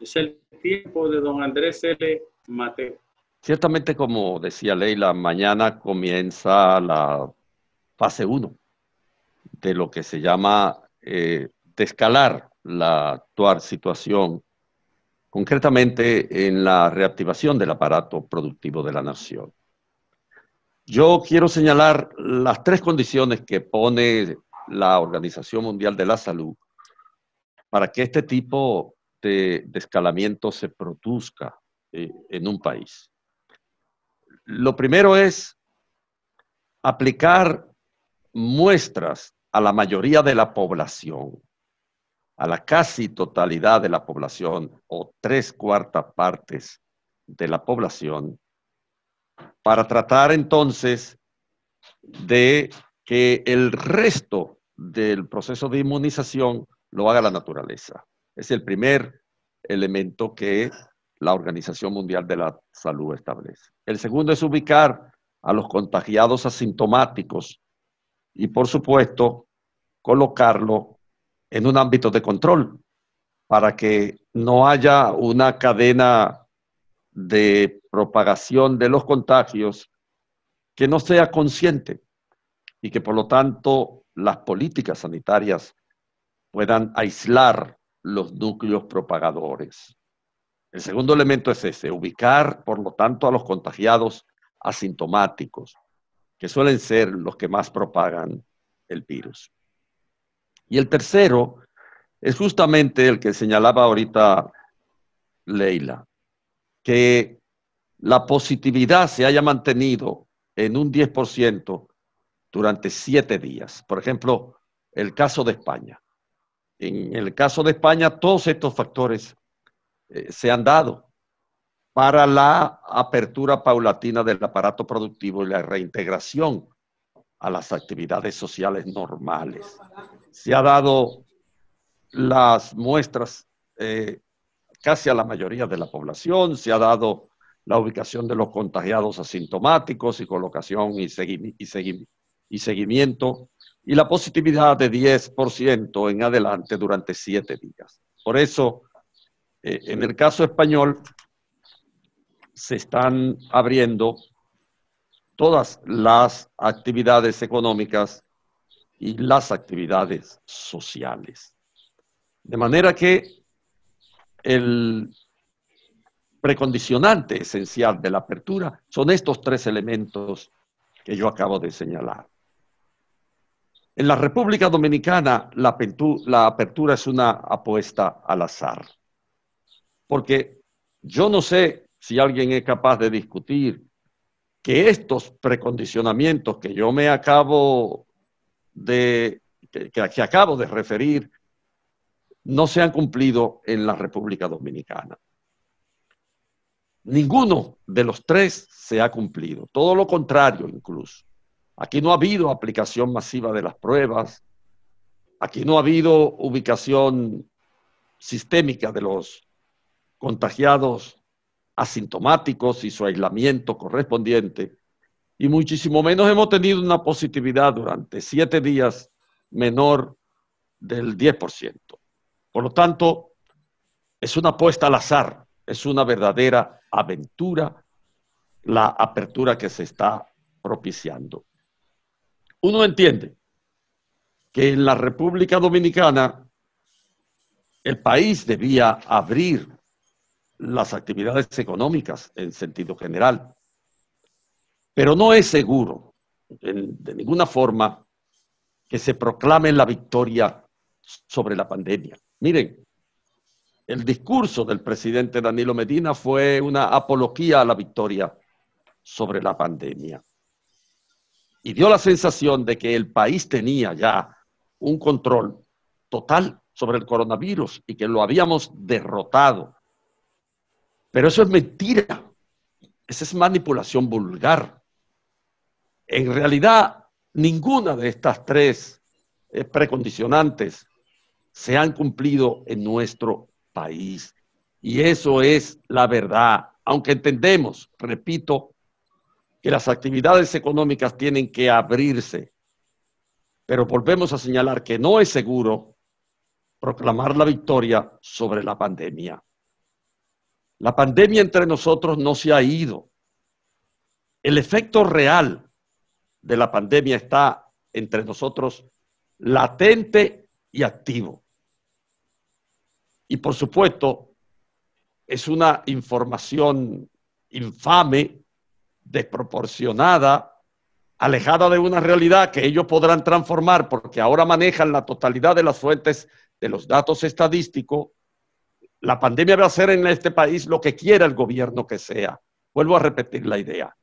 Es el tiempo de don Andrés L. Mateo. Ciertamente, como decía Leila, mañana comienza la fase 1 de lo que se llama eh, descalar la actual situación, concretamente en la reactivación del aparato productivo de la nación. Yo quiero señalar las tres condiciones que pone la Organización Mundial de la Salud para que este tipo de este descalamiento se produzca eh, en un país. Lo primero es aplicar muestras a la mayoría de la población, a la casi totalidad de la población o tres cuartas partes de la población, para tratar entonces de que el resto del proceso de inmunización lo haga la naturaleza. Es el primer elemento que la Organización Mundial de la Salud establece. El segundo es ubicar a los contagiados asintomáticos y, por supuesto, colocarlo en un ámbito de control para que no haya una cadena de propagación de los contagios que no sea consciente y que por lo tanto las políticas sanitarias puedan aislar los núcleos propagadores. El segundo elemento es ese, ubicar, por lo tanto, a los contagiados asintomáticos, que suelen ser los que más propagan el virus. Y el tercero es justamente el que señalaba ahorita Leila, que la positividad se haya mantenido en un 10% durante siete días. Por ejemplo, el caso de España. En el caso de España, todos estos factores eh, se han dado para la apertura paulatina del aparato productivo y la reintegración a las actividades sociales normales. Se ha dado las muestras eh, casi a la mayoría de la población, se ha dado la ubicación de los contagiados asintomáticos y colocación y, y, y seguimiento y la positividad de 10% en adelante durante siete días. Por eso, eh, en el caso español, se están abriendo todas las actividades económicas y las actividades sociales. De manera que el precondicionante esencial de la apertura son estos tres elementos que yo acabo de señalar. En la República Dominicana la apertura, es una apuesta al azar, porque yo no sé si alguien es capaz de discutir que estos precondicionamientos que yo me acabo de, que acabo de referir, no se han cumplido en la República Dominicana. Ninguno de los tres se ha cumplido, todo lo contrario incluso. Aquí no ha habido aplicación masiva de las pruebas. Aquí no ha habido ubicación sistémica de los contagiados asintomáticos y su aislamiento correspondiente. Y muchísimo menos hemos tenido una positividad durante siete días menor del 10%. Por lo tanto, es una apuesta al azar, es una verdadera aventura la apertura que se está propiciando uno entiende que en la República Dominicana el país debía abrir las actividades económicas en sentido general, pero no es seguro de ninguna forma que se proclame la victoria sobre la pandemia. Miren, el discurso del presidente Danilo Medina fue una apología a la victoria sobre la pandemia y dio la sensación de que el país tenía ya un control total sobre el coronavirus y que lo habíamos derrotado. Pero eso es mentira, esa es manipulación vulgar. En realidad, ninguna de estas tres eh, precondicionantes se han cumplido en nuestro país. Y eso es la verdad, aunque entendemos, repito, que las actividades económicas tienen que abrirse. Pero volvemos a señalar que no es seguro proclamar la victoria sobre la pandemia. La pandemia entre nosotros no se ha ido. El efecto real de la pandemia está entre nosotros latente y activo. Y por supuesto, es una información infame desproporcionada, alejada de una realidad que ellos podrán transformar porque ahora manejan la totalidad de las fuentes de los datos estadísticos, la pandemia va a ser en este país lo que quiera el gobierno que sea. Vuelvo a repetir la idea.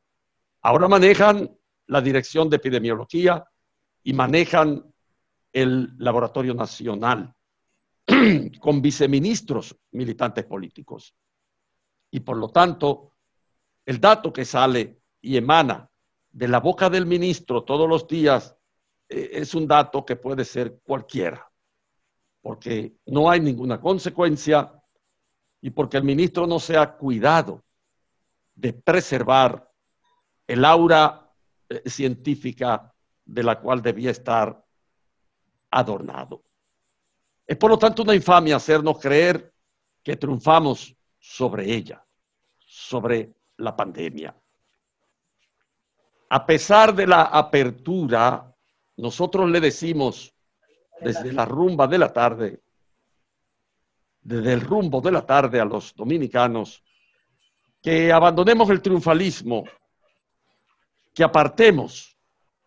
Ahora manejan la Dirección de Epidemiología y manejan el Laboratorio Nacional con viceministros militantes políticos. Y por lo tanto, el dato que sale y emana de la boca del ministro todos los días eh, es un dato que puede ser cualquiera, porque no hay ninguna consecuencia y porque el ministro no se ha cuidado de preservar el aura eh, científica de la cual debía estar adornado. Es por lo tanto una infamia hacernos creer que triunfamos sobre ella, sobre la pandemia. A pesar de la apertura, nosotros le decimos desde la rumba de la tarde, desde el rumbo de la tarde a los dominicanos, que abandonemos el triunfalismo, que apartemos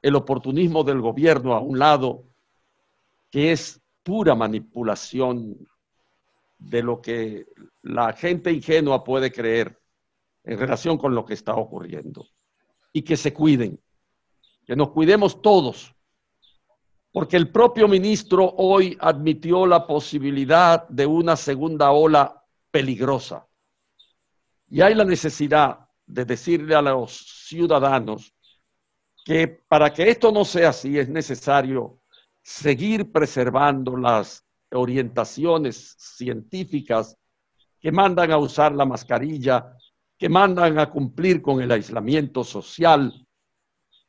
el oportunismo del gobierno a un lado, que es pura manipulación de lo que la gente ingenua puede creer en relación con lo que está ocurriendo. Y que se cuiden, que nos cuidemos todos, porque el propio ministro hoy admitió la posibilidad de una segunda ola peligrosa. Y hay la necesidad de decirle a los ciudadanos que para que esto no sea así es necesario seguir preservando las orientaciones científicas que mandan a usar la mascarilla que mandan a cumplir con el aislamiento social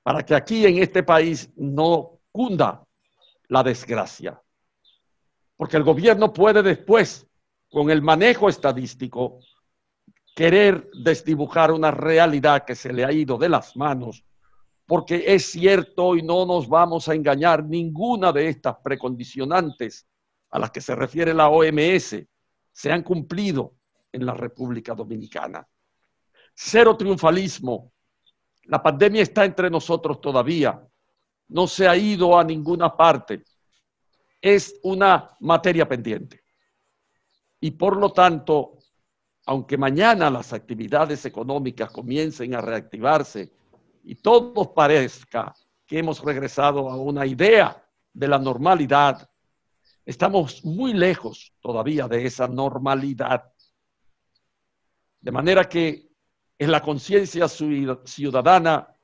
para que aquí en este país no cunda la desgracia. Porque el gobierno puede después, con el manejo estadístico, querer desdibujar una realidad que se le ha ido de las manos, porque es cierto y no nos vamos a engañar ninguna de estas precondicionantes a las que se refiere la OMS se han cumplido en la República Dominicana. Cero triunfalismo. La pandemia está entre nosotros todavía. No se ha ido a ninguna parte. Es una materia pendiente. Y por lo tanto, aunque mañana las actividades económicas comiencen a reactivarse y todo parezca que hemos regresado a una idea de la normalidad, estamos muy lejos todavía de esa normalidad. De manera que es la conciencia ciudadana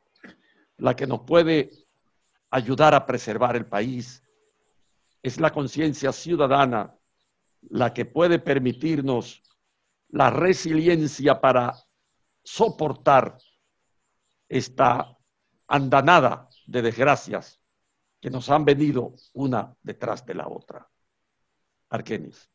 la que nos puede ayudar a preservar el país. Es la conciencia ciudadana la que puede permitirnos la resiliencia para soportar esta andanada de desgracias que nos han venido una detrás de la otra. Arquenis.